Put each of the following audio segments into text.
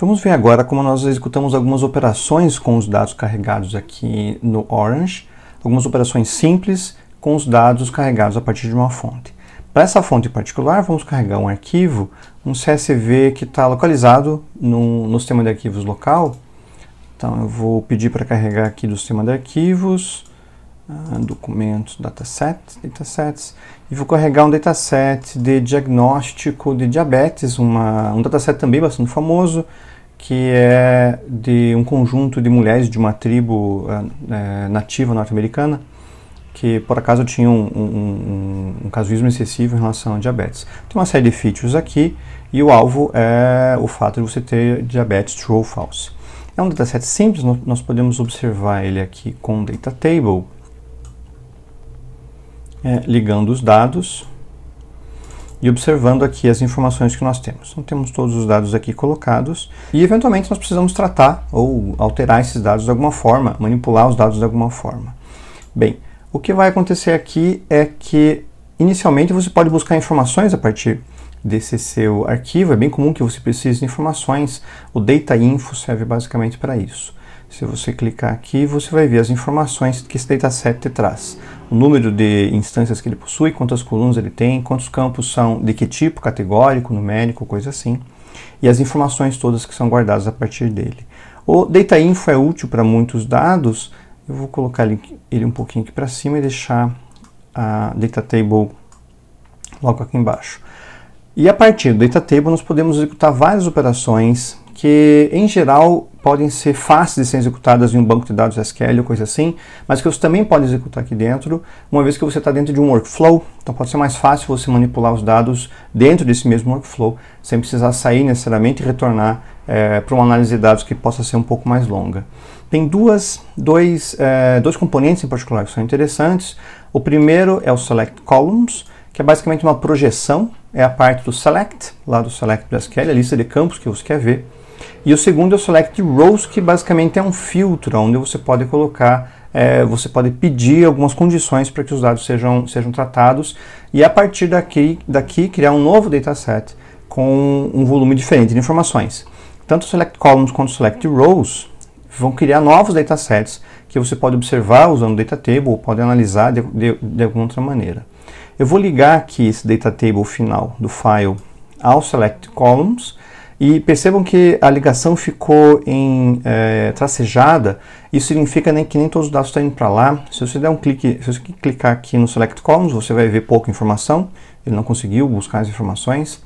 Vamos ver agora como nós executamos algumas operações com os dados carregados aqui no Orange, algumas operações simples com os dados carregados a partir de uma fonte. Para essa fonte em particular, vamos carregar um arquivo, um CSV que está localizado no, no sistema de arquivos local. Então eu vou pedir para carregar aqui do sistema de arquivos, ah, documentos, dataset, datasets, e vou carregar um dataset de diagnóstico de diabetes, uma, um dataset também bastante famoso, que é de um conjunto de mulheres de uma tribo é, nativa norte-americana que por acaso tinham um, um, um, um, casuísmo excessivo em relação ao diabetes. Tem uma série de features aqui e o alvo é o fato de você ter diabetes true ou false. É um dataset simples, nós podemos observar ele aqui com o data table, é, ligando os dados e observando aqui as informações que nós temos. Então temos todos os dados aqui colocados e eventualmente nós precisamos tratar ou alterar esses dados de alguma forma, manipular os dados de alguma forma. Bem, o que vai acontecer aqui é que inicialmente você pode buscar informações a partir desse seu arquivo, é bem comum que você precise de informações, o data info serve basicamente para isso. Se você clicar aqui, você vai ver as informações que esse dataset te traz. O número de instâncias que ele possui, quantas colunas ele tem, quantos campos são, de que tipo, categórico, numérico, coisa assim. E as informações todas que são guardadas a partir dele. O Data Info é útil para muitos dados. Eu vou colocar ele um pouquinho aqui para cima e deixar a Data Table logo aqui embaixo. E a partir do Data Table nós podemos executar várias operações que em geral podem ser fáceis de ser executadas em um banco de dados SQL ou coisa assim, mas que você também pode executar aqui dentro, uma vez que você está dentro de um workflow, então pode ser mais fácil você manipular os dados dentro desse mesmo workflow, sem precisar sair necessariamente e retornar é, eh, para uma análise de dados que possa ser um pouco mais longa. Tem duas, dois, é, dois componentes em particular que são interessantes. O primeiro é o Select Columns, que é basicamente uma projeção, é a parte do Select, lá do Select do SQL, a lista de campos que você quer ver. E o segundo é o Select Rows, que basicamente é um filtro onde você pode colocar, é, você pode pedir algumas condições para que os dados sejam, sejam tratados e a partir daqui, daqui criar um novo dataset com um volume diferente de informações. Tanto o Select Columns quanto o Select Rows vão criar novos datasets que você pode observar usando o datatable ou pode analisar de, de, de alguma outra maneira. Eu vou ligar aqui esse datatable final do file ao select columns e percebam que a ligação ficou em, é, tracejada, isso significa nem né, que nem todos os dados estão indo para lá. Se você der um clique, se você clicar aqui no Select Columns, você vai ver pouca informação, ele não conseguiu buscar as informações.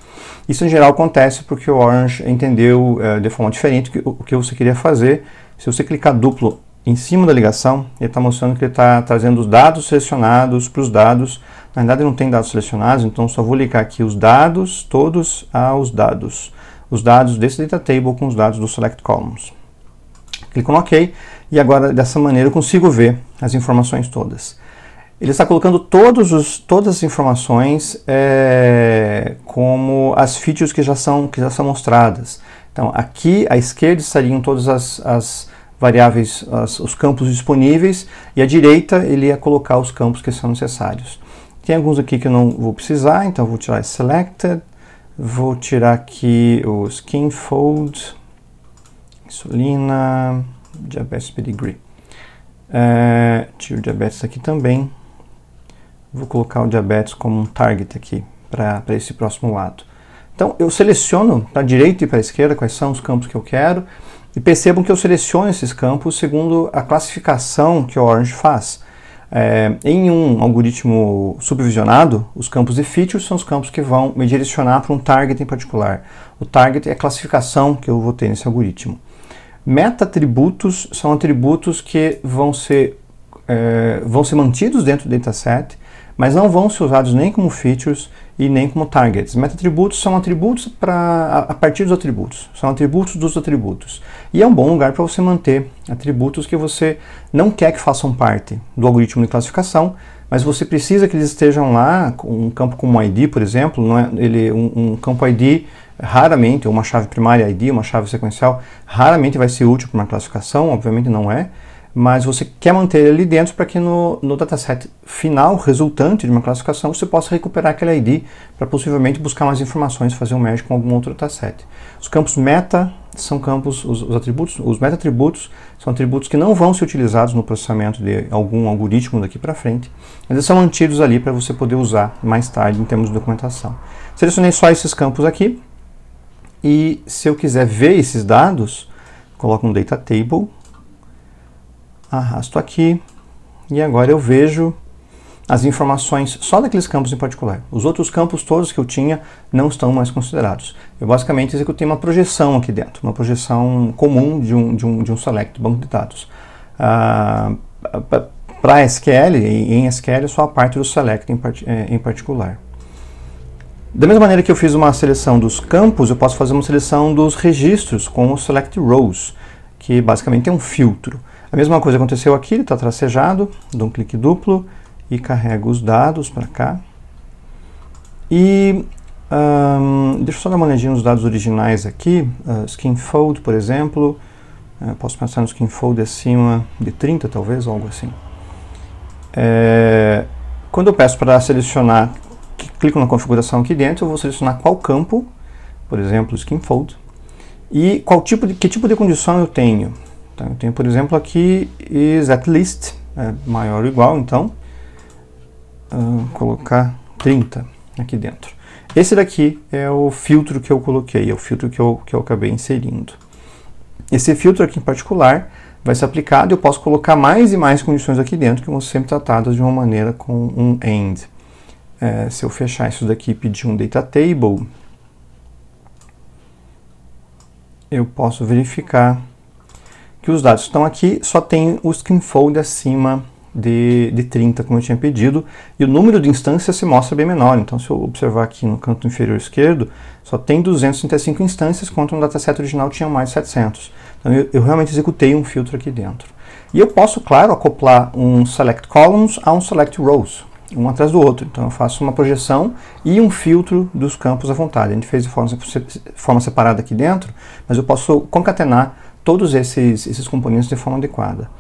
Isso em geral acontece porque o Orange entendeu é, de forma diferente que, o que você queria fazer. Se você clicar duplo em cima da ligação, ele está mostrando que ele está trazendo os dados selecionados para os dados. Na verdade, não tem dados selecionados, então só vou ligar aqui os dados todos aos dados os dados desse data table com os dados do select columns. Clico no OK e agora dessa maneira eu consigo ver as informações todas. Ele está colocando todos os, todas as informações é, como as features que já, são, que já são mostradas. Então aqui à esquerda estariam todas as, as variáveis, as, os campos disponíveis e à direita ele ia colocar os campos que são necessários. Tem alguns aqui que eu não vou precisar, então vou tirar selected, Vou tirar aqui o Skinfold, insulina, diabetes pedigree. É, tiro o diabetes aqui também. Vou colocar o diabetes como um target aqui para esse próximo lado. Então eu seleciono para a direita e para a esquerda quais são os campos que eu quero e percebam que eu seleciono esses campos segundo a classificação que o Orange faz. É, em um algoritmo supervisionado, os campos de features são os campos que vão me direcionar para um target em particular. O target é a classificação que eu vou ter nesse algoritmo. Meta-atributos são atributos que vão ser, é, vão ser mantidos dentro do dataset, mas não vão ser usados nem como features, e nem como targets. Meta-atributos são atributos para a partir dos atributos, são atributos dos atributos. E é um bom lugar para você manter atributos que você não quer que façam parte do algoritmo de classificação, mas você precisa que eles estejam lá, um campo como ID, por exemplo, não é, ele, um, um campo ID raramente, uma chave primária ID, uma chave sequencial, raramente vai ser útil para uma classificação, obviamente não é, mas você quer manter ele ali dentro para que no, no dataset final, resultante de uma classificação, você possa recuperar aquele ID para possivelmente buscar mais informações, fazer um merge com algum outro dataset. Os campos meta são campos, os, os atributos, os meta-atributos são atributos que não vão ser utilizados no processamento de algum algoritmo daqui para frente, mas eles são mantidos ali para você poder usar mais tarde em termos de documentação. Selecionei só esses campos aqui e se eu quiser ver esses dados, coloco um data table arrasto aqui e agora eu vejo as informações só daqueles campos em particular. Os outros campos todos que eu tinha não estão mais considerados. Eu basicamente executei uma projeção aqui dentro, uma projeção comum de um, de um, de um select banco de dados. Ah, Para SQL em SQL só a parte do select em, part, eh, em particular. Da mesma maneira que eu fiz uma seleção dos campos, eu posso fazer uma seleção dos registros com o select rows, que basicamente é um filtro. A mesma coisa aconteceu aqui, ele está tracejado, dou um clique duplo e carrego os dados para cá. E um, deixa eu só dar uma olhadinha nos dados originais aqui, uh, ah, Skinfold, por exemplo, uh, posso pensar no Skinfold acima de 30 talvez, algo assim. É, quando eu peço para selecionar, clico na configuração aqui dentro, eu vou selecionar qual campo, por exemplo, Skinfold, e qual tipo de, que tipo de condição eu tenho. Então, eu tenho, por exemplo, aqui is at least, é maior ou igual, então, uh, colocar 30 aqui dentro. Esse daqui é o filtro que eu coloquei, é o filtro que eu, que eu acabei inserindo. Esse filtro aqui em particular vai ser aplicado e eu posso colocar mais e mais condições aqui dentro que vão ser sempre tratadas de uma maneira com um AND. É, se eu fechar isso daqui e pedir um data table, eu posso verificar que os dados estão aqui, só tem o skinfold acima de, de 30, como eu tinha pedido, e o número de instâncias se mostra bem menor. Então, se eu observar aqui no canto inferior esquerdo, só tem 235 instâncias, enquanto no dataset original tinha mais 700. Então, eu, eu realmente executei um filtro aqui dentro. E eu posso, claro, acoplar um select columns a um select rows, um atrás do outro. Então eu faço uma projeção e um filtro dos campos à vontade. A gente fez de forma, forma separada aqui dentro, mas eu posso concatenar todos esses, esses componentes de forma adequada.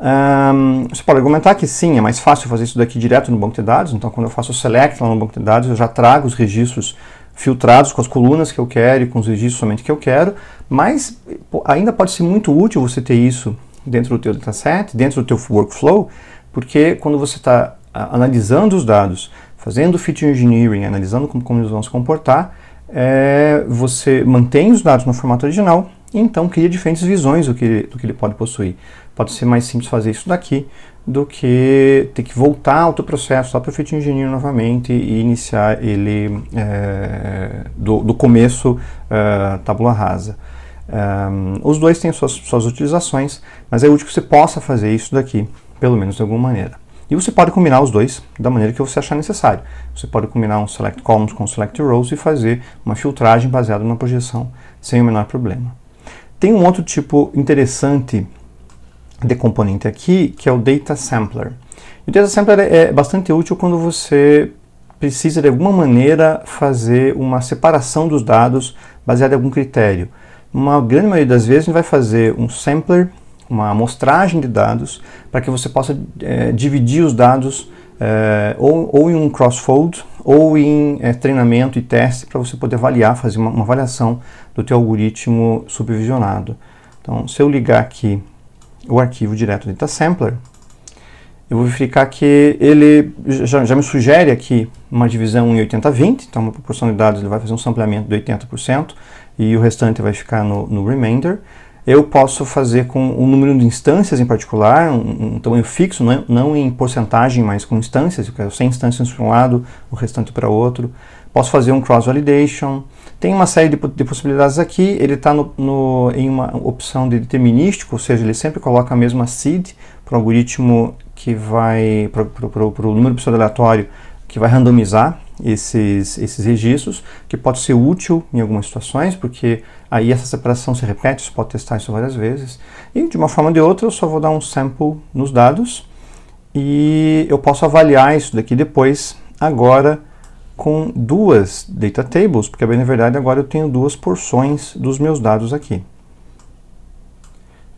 Um, você pode argumentar que sim, é mais fácil fazer isso daqui direto no banco de dados. Então, quando eu faço o select lá no banco de dados, eu já trago os registros filtrados com as colunas que eu quero e com os registros somente que eu quero. Mas ainda pode ser muito útil você ter isso dentro do teu dataset, dentro do teu workflow, porque quando você está ah, analisando os dados, fazendo feature engineering, analisando como, como eles vão se comportar, é, você mantém os dados no formato original, então cria diferentes visões do que, do que ele pode possuir. Pode ser mais simples fazer isso daqui do que ter que voltar ao teu processo lá para o Fit Engineer novamente e iniciar ele é, do, do, começo é, rasa. Eh, os dois têm suas, suas utilizações, mas é útil que você possa fazer isso daqui, pelo menos de alguma maneira. E você pode combinar os dois da maneira que você achar necessário. Você pode combinar um select columns com um select rows e fazer uma filtragem baseada na projeção sem o menor problema. Tem um outro tipo interessante de componente aqui, que é o Data Sampler. O Data Sampler é, é bastante útil quando você precisa de alguma maneira fazer uma separação dos dados baseada em algum critério. Uma grande maioria das vezes a gente vai fazer um sampler, uma amostragem de dados, para que você possa é, dividir os dados é, ou, ou em um crossfold, ou em é, treinamento e teste para você poder avaliar, fazer uma, uma, avaliação do teu algoritmo supervisionado. Então, se eu ligar aqui o arquivo direto do DataSampler, eu vou verificar que ele já, já me sugere aqui uma divisão em 80-20, então uma proporção de dados ele vai fazer um sampleamento de 80% e o restante vai ficar no, no remainder eu posso fazer com um número de instâncias em particular, um, um tamanho fixo, não, é, não, em porcentagem, mas com instâncias, eu quero 100 instâncias para um lado, o restante para outro. Posso fazer um cross-validation. Tem uma série de, de possibilidades aqui, ele está em uma opção de determinístico, ou seja, ele sempre coloca a mesma seed para o algoritmo que vai, para o número de pseudo aleatório, que vai randomizar esses, esses registros, que pode ser útil em algumas situações, porque aí essa separação se repete, você pode testar isso várias vezes. E de uma forma ou de outra, eu só vou dar um sample nos dados e eu posso avaliar isso daqui depois, agora com duas data tables, porque bem na verdade agora eu tenho duas porções dos meus dados aqui.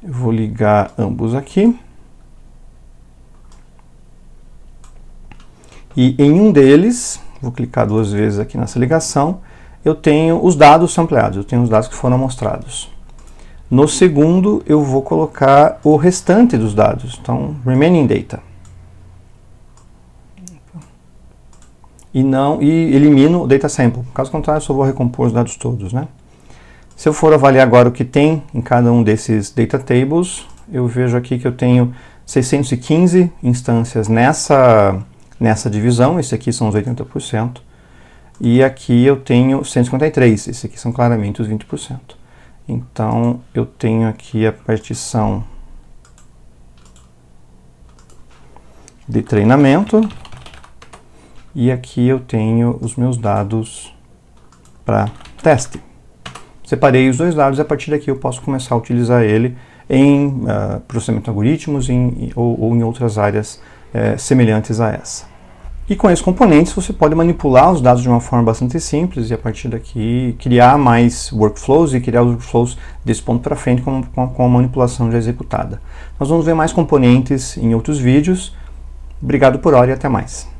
Eu vou ligar ambos aqui. E em um deles vou clicar duas vezes aqui nessa ligação, eu tenho os dados sampleados, eu tenho os dados que foram mostrados. No segundo, eu vou colocar o restante dos dados, então, remaining data. E, não, e elimino o data sample, caso contrário, eu só vou recompor os dados todos, né? Se eu for avaliar agora o que tem em cada um desses data tables, eu vejo aqui que eu tenho 615 instâncias nessa nessa divisão. Esse aqui são os 80%. E aqui eu tenho 153. Esse aqui são claramente os 20%. Então, eu tenho aqui a partição de treinamento. E aqui eu tenho os meus dados para teste. Separei os dois dados e a partir daqui eu posso começar a utilizar ele em uh, processamento de algoritmos em, ou, ou, em outras áreas eh, semelhantes a essa. E com esses componentes você pode manipular os dados de uma forma bastante simples e a partir daqui criar mais workflows e criar os workflows desse ponto para frente com, com, com a manipulação já executada. Nós vamos ver mais componentes em outros vídeos. Obrigado por hora e até mais.